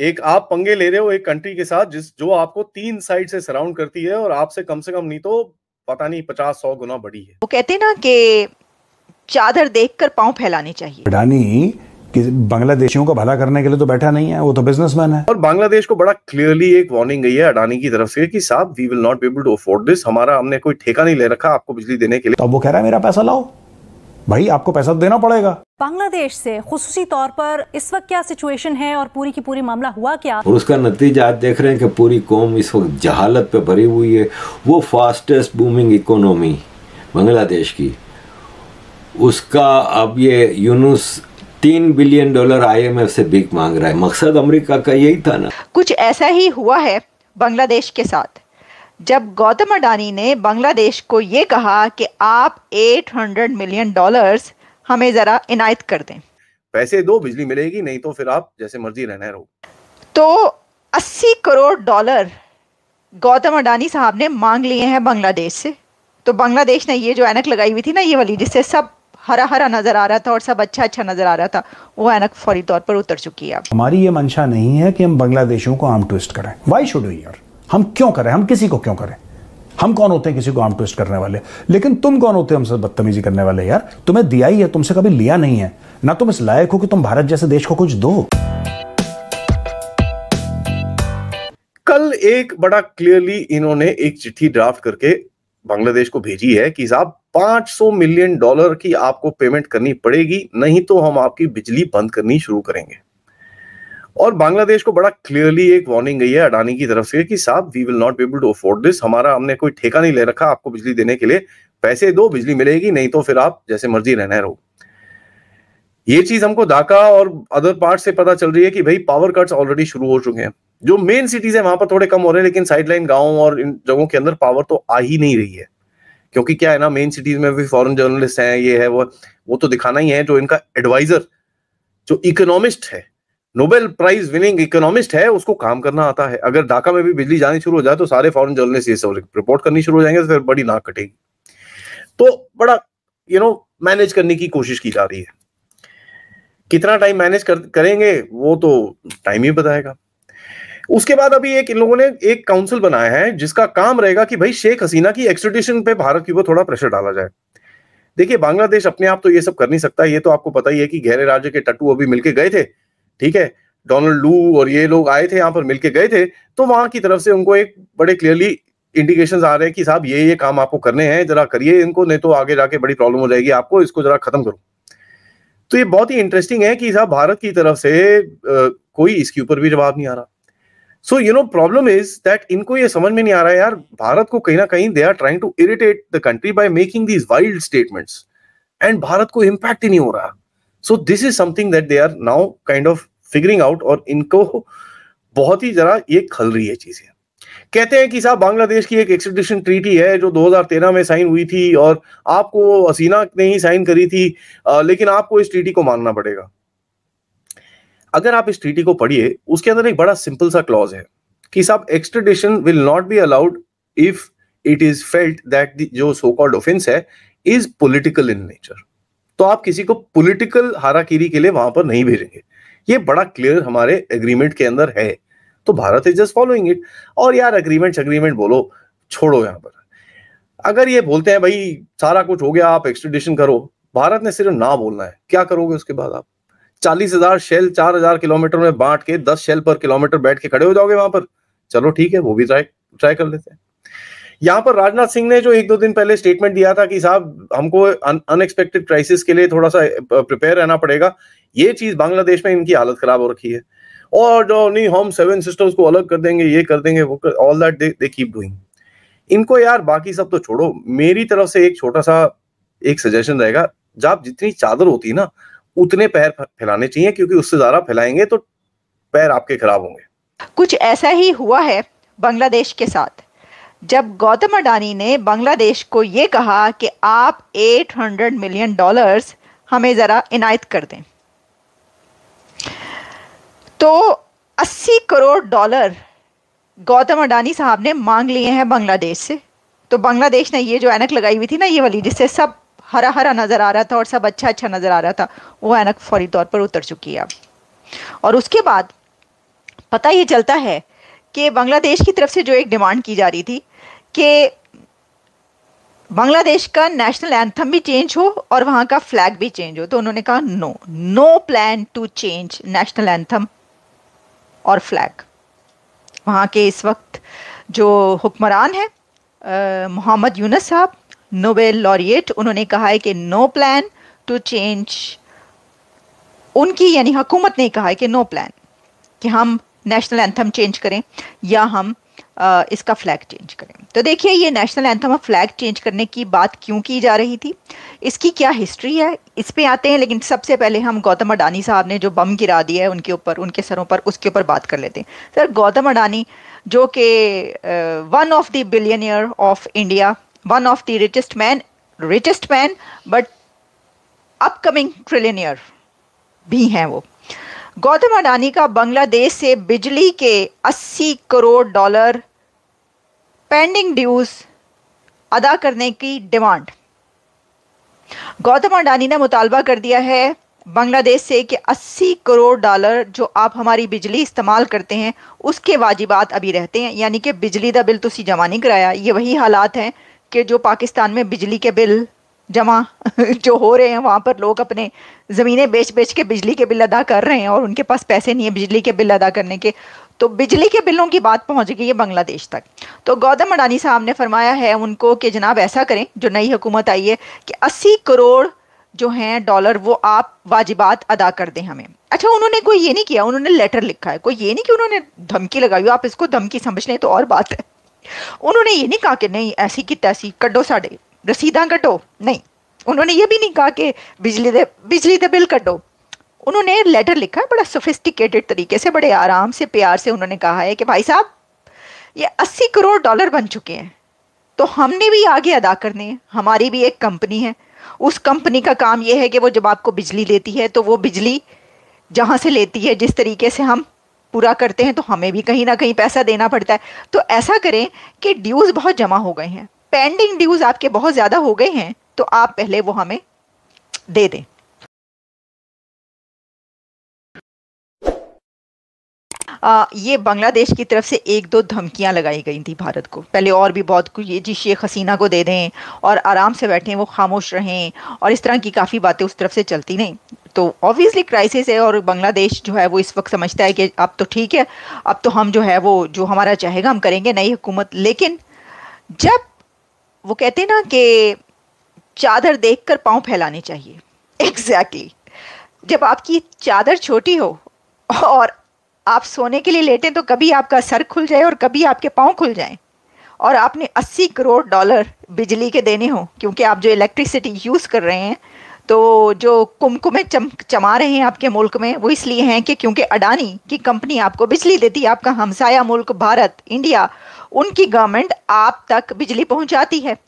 एक आप पंगे ले रहे हो एक कंट्री के साथ जिस जो आपको तीन साइड से सराउंड करती है और आपसे कम से कम नहीं तो पता नहीं पचास सौ गुना बड़ी है वो कहते ना कि चादर देखकर पांव फैलाने चाहिए अडानी कि बांग्लादेशियों का भला करने के लिए तो बैठा नहीं है वो तो बिजनेसमैन है और बांग्लादेश को बड़ा क्लियरली एक वार्निंग गई है अडानी की तरफ से कि साहब we will not be able to afford this हमारा हमने कोई ठेका नहीं ले रखा आपको बिजली देने के लिए तो वो कह रहा है मेरा पैसा लाओ भाई आपको पैसा तो देना पड़ेगा बांग्लादेश से खसूसी तौर पर इस वक्त क्या सिचुएशन है और पूरी की पूरी मामला हुआ क्या और उसका नतीजा आप देख रहे हैं कि पूरी कौम इस वक्त जहालत पे भरी हुई है वो फास्टेस्ट बूमिंग इकोनॉमी बांग्लादेश की उसका अब ये यूनुस तीन बिलियन डॉलर आईएमएफ से बिक मांग रहा है मकसद अमेरिका का यही था ना कुछ ऐसा ही हुआ है बांग्लादेश के साथ जब गौतम अडानी ने बांग्लादेश को ये कहा कि आप 800 मिलियन डॉलर्स हमें जरा इनायत कर दें पैसे दो बिजली मिलेगी नहीं तो फिर आप जैसे मर्जी रहना रहो तो 80 करोड़ डॉलर गौतम अडानी साहब ने मांग लिए हैं बांग्लादेश से तो बांग्लादेश ने ये जो एनक लगाई हुई थी ना ये वाली जिससे सब हरा हरा नजर आ रहा था और सब अच्छा अच्छा नजर आ रहा था वो एनक फौरी तौर पर उतर चुकी है हमारी ये मंशा नहीं है कि हम बांग्लादेशों को आम ट्विस्ट करें वाई शुड वी हम क्यों करें हम किसी को क्यों करें हम कौन होते हैं किसी को आम ट्विस्ट करने वाले लेकिन तुम कौन होते हो हमसे बदतमीजी करने वाले यार तुम्हें दिया ही है तुमसे कभी लिया नहीं है ना तुम इस लायक हो कि तुम भारत जैसे देश को कुछ दो कल एक बड़ा क्लियरली इन्होंने एक चिट्ठी ड्राफ्ट करके बांग्लादेश को भेजी है कि साहब 500 मिलियन डॉलर की आपको पेमेंट करनी पड़ेगी नहीं तो हम आपकी बिजली बंद करनी शुरू करेंगे और बांग्लादेश को बड़ा क्लियरली एक वार्निंग गई है अडानी की तरफ से कि साहब we will not be able to afford this हमारा हमने कोई ठेका नहीं ले रखा आपको बिजली देने के लिए पैसे दो बिजली मिलेगी नहीं तो फिर आप जैसे मर्जी रहना रहो ये चीज हमको ढाका और अदर पार्ट से पता चल रही है कि भाई पावर कट्स ऑलरेडी शुरू हो चुके हैं जो मेन सिटीज है वहां पर थोड़े कम हो रहे हैं लेकिन साइडलाइन गाँव और इन जगहों के अंदर पावर तो आ ही नहीं रही है क्योंकि क्या है ना मेन सिटीज में भी फॉरेन जर्नलिस्ट हैं ये है वो वो तो दिखाना ही है जो इनका एडवाइजर जो इकोनॉमिस्ट है नोबेल प्राइज विनिंग इकोनॉमिस्ट है उसको काम करना आता है अगर ढाका में भी बिजली जानी शुरू हो जाए तो सारे फॉरन जर्नलिस्ट ये रिपोर्ट करनी शुरू हो जाएंगे तो फिर बड़ी नाक कटेगी तो बड़ा यू नो मैनेज करने की कोशिश की जा रही है कितना टाइम मैनेज कर, करेंगे वो तो टाइम ही बताएगा उसके बाद अभी एक इन लोगों ने एक काउंसिल बनाया है जिसका काम रहेगा कि भाई शेख हसीना की एक्सट्रेडिशन पे भारत के ऊपर थोड़ा प्रेशर डाला जाए देखिए बांग्लादेश अपने आप तो ये सब कर नहीं सकता ये तो आपको पता ही है कि गहरे राज्य के टट्टू अभी मिलके गए थे ठीक है डोनाल्ड लू और ये लोग आए थे यहाँ पर मिलके गए थे तो वहां की तरफ से उनको एक बड़े क्लियरली इंडिकेशन आ रहे हैं कि साहब ये ये काम आपको करने हैं जरा करिए इनको नहीं तो आगे जाके बड़ी प्रॉब्लम हो जाएगी आपको इसको जरा खत्म करो तो ये बहुत ही इंटरेस्टिंग है कि साहब भारत की तरफ से आ, कोई इसके ऊपर भी जवाब नहीं आ रहा so you know problem is that इनको ये समझ में नहीं आ रहा है यार भारत को कहीं ना कहीं they are trying to irritate the country by making these wild statements and Bharat को इम्पैक्ट ही नहीं हो रहा so this is something that they are now kind of figuring out और इनको बहुत ही जरा ये खल रही है चीजें कहते हैं कि साहब बांग्लादेश की एक एक्सट्रेडिशन ट्रीटी है जो 2013 में साइन हुई थी और आपको असीना ने ही साइन करी थी आ, लेकिन आपको इस ट्रीटी को मानना पड़ेगा अगर आप इस ट्रीटी को पढ़िए उसके अंदर एक बड़ा सिंपल सा क्लॉज है कि साहब extradition will not be allowed if it is felt that जो सो कॉल्ड ऑफेंस है इज पोलिटिकल इन नेचर तो आप किसी को पॉलिटिकल हाराकिरी के लिए वहां पर नहीं भेजेंगे ये बड़ा क्लियर हमारे एग्रीमेंट के अंदर है तो Bharat is just following it और यार अग्रीमेंट अग्रीमेंट बोलो छोड़ो यहां पर अगर ये बोलते हैं भाई सारा कुछ हो गया आप एक्सट्रेडिशन करो भारत ने सिर्फ ना बोलना है क्या करोगे उसके बाद आप चालीस हजार शेल चार हजार किलोमीटर में बांट के दस शेल पर किलोमीटर बैठ के खड़े हो जाओगे वहां पर चलो ठीक है वो भी ट्राई ट्राई कर लेते हैं यहाँ पर राजनाथ सिंह ने जो एक दो दिन पहले स्टेटमेंट दिया था कि साहब हमको अनएक्सपेक्टेड क्राइसिस के लिए थोड़ा सा प्रिपेयर रहना पड़ेगा ये चीज बांग्लादेश में इनकी हालत खराब हो रखी है और जो नहीं हम सेवन सिस्टम्स को अलग कर देंगे ये कर देंगे वो all that they keep doing इनको यार बाकी सब तो छोड़ो मेरी तरफ से एक छोटा सा एक सजेशन रहेगा जब जितनी चादर होती है ना उतने पैर फैलाने चाहिए क्योंकि उससे ज्यादा फैलाएंगे तो पैर आपके खराब होंगे कुछ ऐसा ही हुआ है बांग्लादेश के साथ जब गौतम अडानी ने बांग्लादेश को ये कहा कि आप 800 मिलियन डॉलर्स हमें ज़रा इनायत कर दें तो 80 करोड़ डॉलर गौतम अडानी साहब ने मांग लिए हैं बांग्लादेश से तो बांग्लादेश ने ये जो ऐनक लगाई हुई थी ना ये वाली जिससे सब हरा हरा नज़र आ रहा था और सब अच्छा अच्छा नज़र आ रहा था वो ऐनक फौरी तौर पर उतर चुकी है और उसके बाद पता ये चलता है कि बांग्लादेश की तरफ से जो एक डिमांड की जा रही थी कि बांग्लादेश का नेशनल एंथम भी चेंज हो और वहाँ का फ्लैग भी चेंज हो तो उन्होंने कहा no no plan to change national anthem और फ्लैग वहाँ के इस वक्त जो हुक्मरान है मोहम्मद यूनस साहब नोबेल लॉरिएट उन्होंने कहा है कि नो प्लान टू चेंज उनकी यानी हुकूमत ने कहा है कि नो प्लान कि हम नेशनल एंथम चेंज करें या हम इसका फ्लैग चेंज करें तो देखिए ये national anthem of flag change करने की बात क्यों की जा रही थी इसकी क्या हिस्ट्री है इस पे आते हैं लेकिन सबसे पहले हम गौतम अडानी साहब ने जो बम गिरा दिया है उनके ऊपर उनके सरों पर उसके ऊपर बात कर लेते हैं सर गौतम अडानी जो कि one of the billionaire of India one of the richest man richest man but upcoming trillionaire भी हैं वो गौतम अडानी का बांग्लादेश से बिजली के 80 करोड़ डॉलर पेंडिंग ड्यूज अदा करने की डिमांड गौतम अडानी ने मुतालबा कर दिया है बांग्लादेश से कि 80 करोड़ डॉलर जो आप हमारी बिजली इस्तेमाल करते हैं उसके वाजिबात अभी रहते हैं यानी कि बिजली का बिल तो जमा नहीं कराया ये वही हालात हैं कि जो पाकिस्तान में बिजली के बिल जमा जो हो रहे हैं वहाँ पर लोग अपने ज़मीनें बेच बेच के बिजली के बिल अदा कर रहे हैं और उनके पास पैसे नहीं है बिजली के बिल अदा करने के तो बिजली के बिलों की बात पहुँच गई है बांग्लादेश तक तो गौतम अडानी साहब ने फरमाया है उनको कि जनाब ऐसा करें जो नई हुकूमत आई है कि अस्सी करोड़ जो हैं डॉलर वो आप वाजिबात अदा कर दें हमें अच्छा उन्होंने कोई ये नहीं किया उन्होंने लेटर लिखा है कोई ये नहीं कि उन्होंने धमकी लगाई आप इसको धमकी समझ लें तो और बात है उन्होंने ये नहीं कहा कि नहीं ऐसी की तैसी कड्डो साढ़े रसीदा कटो नहीं उन्होंने ये भी नहीं कहा कि बिजली दे बिजली का बिल कटो उन्होंने लेटर लिखा है बड़ा सोफिस्टिकेटेड तरीके से बड़े आराम से प्यार से उन्होंने कहा है कि भाई साहब ये अस्सी करोड़ डॉलर बन चुके हैं तो हमने भी आगे अदा करने हैं हमारी भी एक कंपनी है उस कंपनी का काम यह है कि वो जब आपको बिजली देती है तो वो बिजली जहाँ से लेती है जिस तरीके से हम पूरा करते हैं तो हमें भी कहीं ना कहीं पैसा देना पड़ता है तो ऐसा करें कि ड्यूज़ बहुत जमा हो गए हैं पेंडिंग ड्यूज आपके बहुत ज़्यादा हो गए हैं तो आप पहले वो हमें दे दें आ, ये बांग्लादेश की तरफ से एक दो धमकियां लगाई गई थी भारत को पहले और भी बहुत कुछ ये जी शेख हसीना को दे दें और आराम से बैठें वो खामोश रहें और इस तरह की काफ़ी बातें उस तरफ से चलती नहीं तो ऑब्वियसली क्राइसिस है और बांग्लादेश जो है वो इस वक्त समझता है कि अब तो ठीक है अब तो हम जो है वो जो हमारा चाहेगा हम करेंगे नई हुकूमत लेकिन जब वो कहते ना कि चादर देख कर पाँव फैलाने चाहिए एग्जैक्टली exactly. जब आपकी चादर छोटी हो और आप सोने के लिए लेटें तो कभी आपका सर खुल जाए और कभी आपके पाँव खुल जाए और आपने 80 करोड़ डॉलर बिजली के देने हो क्योंकि आप जो इलेक्ट्रिसिटी यूज़ कर रहे हैं तो जो कुमकुमे चम चमा रहे हैं आपके मुल्क में वो इसलिए हैं कि क्योंकि अडानी की कंपनी आपको बिजली देती है आपका हमसाया मुल्क भारत इंडिया उनकी गवर्नमेंट आप तक बिजली पहुंचाती है